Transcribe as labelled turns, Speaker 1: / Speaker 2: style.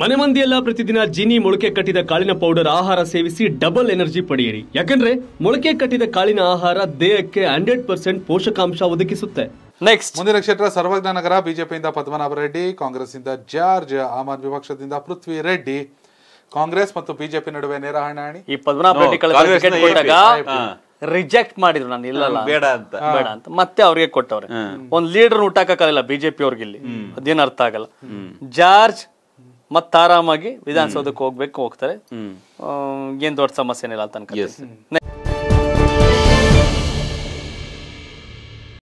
Speaker 1: ಮನೆ ಮಂದಿಯೆಲ್ಲ ಪ್ರತಿದಿನ ಜೀನಿ ಮೊಳಕೆ ಕಟ್ಟಿದ ಕಾಳಿನ ಪೌಡರ್ ಆಹಾರ ಸೇವಿಸಿ ಡಬಲ್ ಎನರ್ಜಿ ಪಡೆಯಿರಿ
Speaker 2: ಯಾಕಂದ್ರೆ ಮೊಳಕೆ ಕಟ್ಟಿದ ಕಾಳಿನ ಆಹಾರ ದೇಹಕ್ಕೆ ಹಂಡ್ರೆಡ್ ಪರ್ಸೆಂಟ್ ಪೋಷಕಾಂಶ ಒದಗಿಸುತ್ತೆ ನೆಕ್ಸ್ಟ್ ಮುಂದಿನ ಕ್ಷೇತ್ರ ಸರ್ವಜ್ಞ ನಗರ ಬಿಜೆಪಿಯಿಂದ ಪದ್ಮನಾಭ ರೆಡ್ಡಿ ಕಾಂಗ್ರೆಸ್ ಇಂದ ಜಾರ್ಜ್ ಆಮ್ ಆದ್ಮಿ ಪಕ್ಷದಿಂದ ಪೃಥ್ವಿ ರೆಡ್ಡಿ ಕಾಂಗ್ರೆಸ್ ಮತ್ತು ಬಿಜೆಪಿ ನಡುವೆ ನೇರ ಹಣಾಹಣಿ
Speaker 3: ಈ ಪದ್ಮನಾಭ ರೆಡ್ಡಿ
Speaker 2: ರಿಜೆಕ್ಟ್ ಮಾಡಿದ್ರು ನಾನು ಇಲ್ಲ ಬೇಡ ಅಂತ ಬೇಡ ಅಂತ
Speaker 3: ಮತ್ತೆ ಅವ್ರಿಗೆ ಕೊಟ್ಟವ್ರೆ ಒಂದ್ ಲೀಡರ್ ಹುಟ್ಟಾಕಲ್ಲ ಬಿಜೆಪಿ ಅವ್ರಿಗೆ ಇಲ್ಲಿ ಅದೇನು ಅರ್ಥ ಆಗಲ್ಲ ಜಾರ್ಜ್ ಮತ್ತ ಆರಾಮಾಗಿ ವಿಧಾನಸೌಧಕ್ಕೆ ಹೋಗ್ಬೇಕು ಹೋಗ್ತಾರೆ ಏನ್ ದೊಡ್ಡ ಸಮಸ್ಯೆ ಅಂತ ಅನ್ಕೊಂತೀನಿ